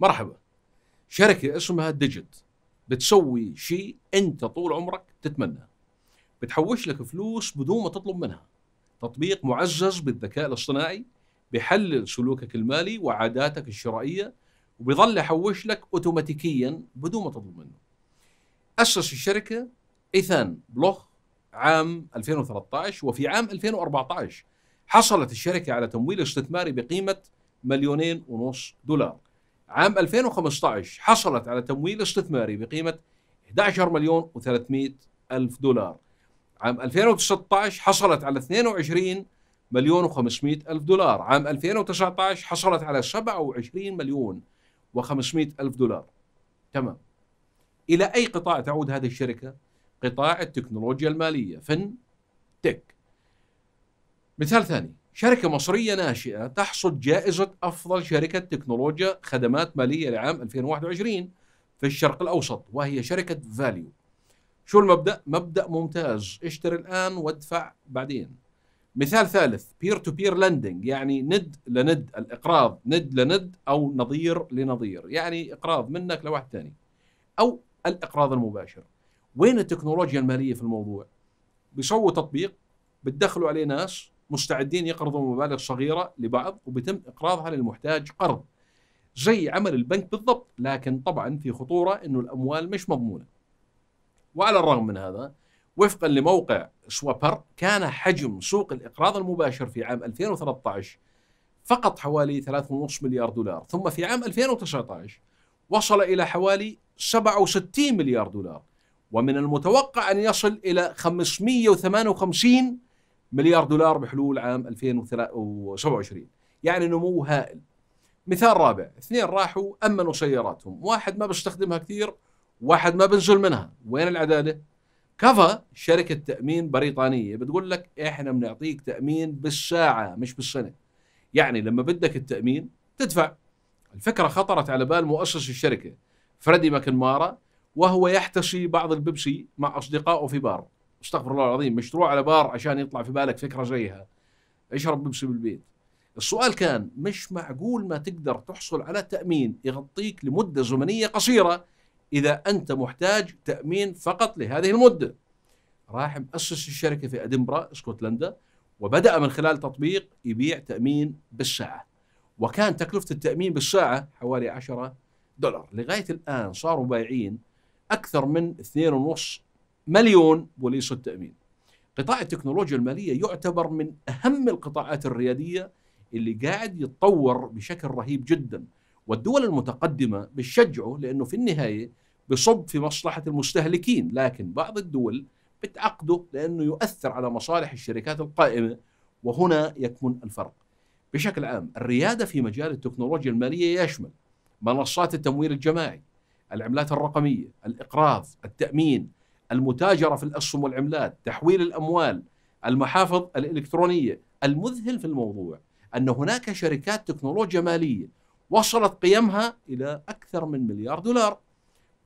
مرحبا شركه اسمها ديجيت بتسوي شيء انت طول عمرك تتمنى بتحوش لك فلوس بدون ما تطلب منها تطبيق معزز بالذكاء الاصطناعي بيحلل سلوكك المالي وعاداتك الشرائيه وبيظل يحوش لك اوتوماتيكيا بدون ما تطلب منه اسس الشركه ايثان بلوخ عام 2013 وفي عام 2014 حصلت الشركه على تمويل استثماري بقيمه مليونين ونص دولار عام 2015 حصلت على تمويل استثماري بقيمة 11 مليون و300 ألف دولار عام 2016 حصلت على 22 مليون و500 ألف دولار عام 2019 حصلت على 27 مليون و500 ألف دولار تمام إلى أي قطاع تعود هذه الشركة؟ قطاع التكنولوجيا المالية فن تك مثال ثاني شركة مصرية ناشئة تحصد جائزة أفضل شركة تكنولوجيا خدمات مالية لعام 2021 في الشرق الأوسط وهي شركة فاليو شو المبدأ؟ مبدأ ممتاز اشتري الآن وادفع بعدين مثال ثالث بير تو بير لندنج يعني ند لند الإقراض ند لند أو نظير لنظير يعني إقراض منك لواحد ثاني أو الإقراض المباشر وين التكنولوجيا المالية في الموضوع؟ بيسووا تطبيق بتدخلوا عليه ناس مستعدين يقرضوا مبالغ صغيره لبعض وبيتم اقراضها للمحتاج قرض زي عمل البنك بالضبط لكن طبعا في خطوره انه الاموال مش مضمونه وعلى الرغم من هذا وفقا لموقع سوابر كان حجم سوق الاقراض المباشر في عام 2013 فقط حوالي 3.5 مليار دولار ثم في عام 2019 وصل إلى حوالي 67 مليار دولار ومن المتوقع أن يصل إلى 558 مليار دولار بحلول عام 2027 يعني نمو هائل مثال رابع اثنين راحوا امنوا سياراتهم واحد ما بيستخدمها كثير واحد ما بنزل منها وين العداله كفا شركه تامين بريطانيه بتقول لك احنا بنعطيك تامين بالساعه مش بالسنه يعني لما بدك التامين تدفع الفكره خطرت على بال مؤسس الشركه فريدي ماكنمارا وهو يحتشي بعض البيبسي مع اصدقائه في بار استغفر الله العظيم مشروع على بار عشان يطلع في بالك فكره زيها اشرب بيبسي بالبيت السؤال كان مش معقول ما تقدر تحصل على تامين يغطيك لمده زمنيه قصيره اذا انت محتاج تامين فقط لهذه المده راح مؤسس الشركه في ادنبرا اسكتلندا وبدا من خلال تطبيق يبيع تامين بالساعه وكان تكلفه التامين بالساعه حوالي 10 دولار لغايه الان صاروا بايعين اكثر من 2.5 مليون وليس التأمين قطاع التكنولوجيا المالية يعتبر من أهم القطاعات الريادية اللي قاعد يتطور بشكل رهيب جدا والدول المتقدمة بتشجعه لأنه في النهاية بصب في مصلحة المستهلكين لكن بعض الدول بتعقده لأنه يؤثر على مصالح الشركات القائمة وهنا يكمن الفرق بشكل عام الريادة في مجال التكنولوجيا المالية يشمل منصات التمويل الجماعي العملات الرقمية الإقراض التأمين المتاجرة في الأسهم والعملات تحويل الأموال المحافظ الإلكترونية المذهل في الموضوع أن هناك شركات تكنولوجيا مالية وصلت قيمها إلى أكثر من مليار دولار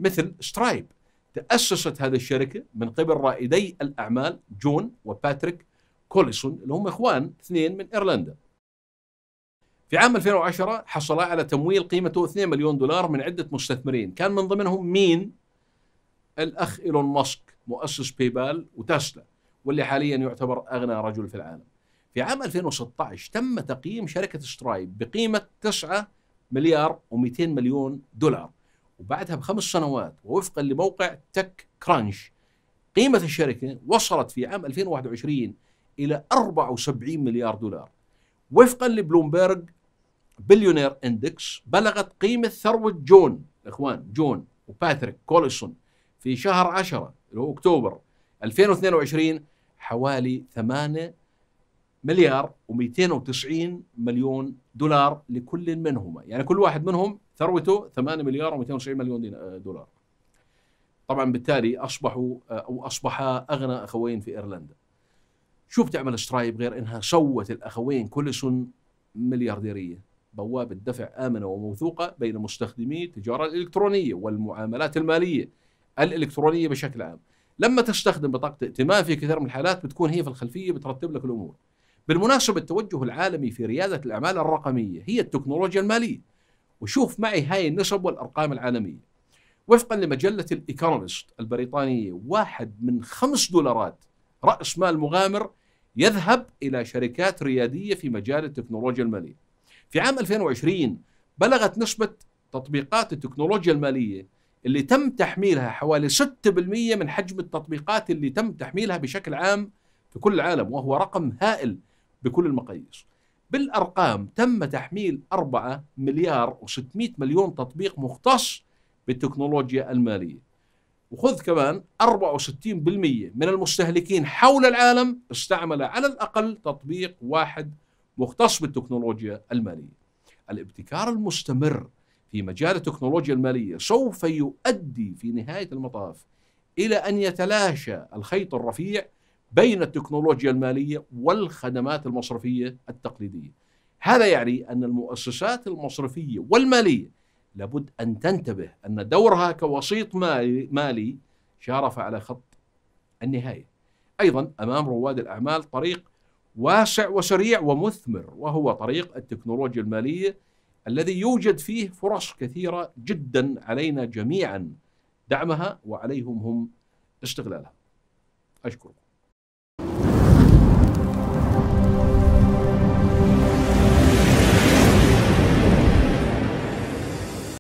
مثل سترايب تأسست هذه الشركة من قبل رائدي الأعمال جون وباتريك كوليسون اللي هم إخوان اثنين من إيرلندا في عام 2010 حصلا على تمويل قيمته 2 مليون دولار من عدة مستثمرين كان من ضمنهم مين الأخ إيلون ماسك مؤسس بيبال وتسلا واللي حاليا يعتبر أغنى رجل في العالم في عام 2016 تم تقييم شركة سترايب بقيمة 9 مليار و200 مليون دولار وبعدها بخمس سنوات ووفقا لموقع تك كرانش قيمة الشركة وصلت في عام 2021 إلى 74 مليار دولار وفقا لبلومبرج بليونير اندكس بلغت قيمة ثروة جون الإخوان جون وباتريك كوليسون في شهر 10 اللي هو اكتوبر 2022 حوالي 8 مليار و290 مليون دولار لكل منهما يعني كل واحد منهم ثروته 8 مليار و290 مليون آه، دولار طبعا بالتالي اصبحوا آه، او اصبحا اغنى اخوين في ايرلندا شوف تعمل سترايب غير انها سوت الاخوين كلسن مليارديريه بوابه دفع امنه وموثوقه بين مستخدمي التجاره الالكترونيه والمعاملات الماليه الالكترونيه بشكل عام لما تستخدم بطاقه ائتمان في كثير من الحالات بتكون هي في الخلفيه بترتب لك الامور بالمناسبه التوجه العالمي في رياده الاعمال الرقميه هي التكنولوجيا الماليه وشوف معي هاي النسب والارقام العالميه وفقا لمجله الايكونومست البريطانيه واحد من خمس دولارات راس مال مغامر يذهب الى شركات رياديه في مجال التكنولوجيا الماليه في عام 2020 بلغت نسبه تطبيقات التكنولوجيا الماليه اللي تم تحميلها حوالي 6% من حجم التطبيقات اللي تم تحميلها بشكل عام في كل العالم وهو رقم هائل بكل المقاييس بالأرقام تم تحميل 4 مليار و600 مليون تطبيق مختص بالتكنولوجيا المالية وخذ كمان 64% من المستهلكين حول العالم استعمل على الأقل تطبيق واحد مختص بالتكنولوجيا المالية الابتكار المستمر في مجال التكنولوجيا المالية سوف يؤدي في نهاية المطاف إلى أن يتلاشى الخيط الرفيع بين التكنولوجيا المالية والخدمات المصرفية التقليدية هذا يعني أن المؤسسات المصرفية والمالية لابد أن تنتبه أن دورها كوسيط مالي شارف على خط النهاية أيضا أمام رواد الأعمال طريق واسع وسريع ومثمر وهو طريق التكنولوجيا الماليه الذي يوجد فيه فرص كثيرة جدا علينا جميعا دعمها وعليهم هم استغلالها أشكركم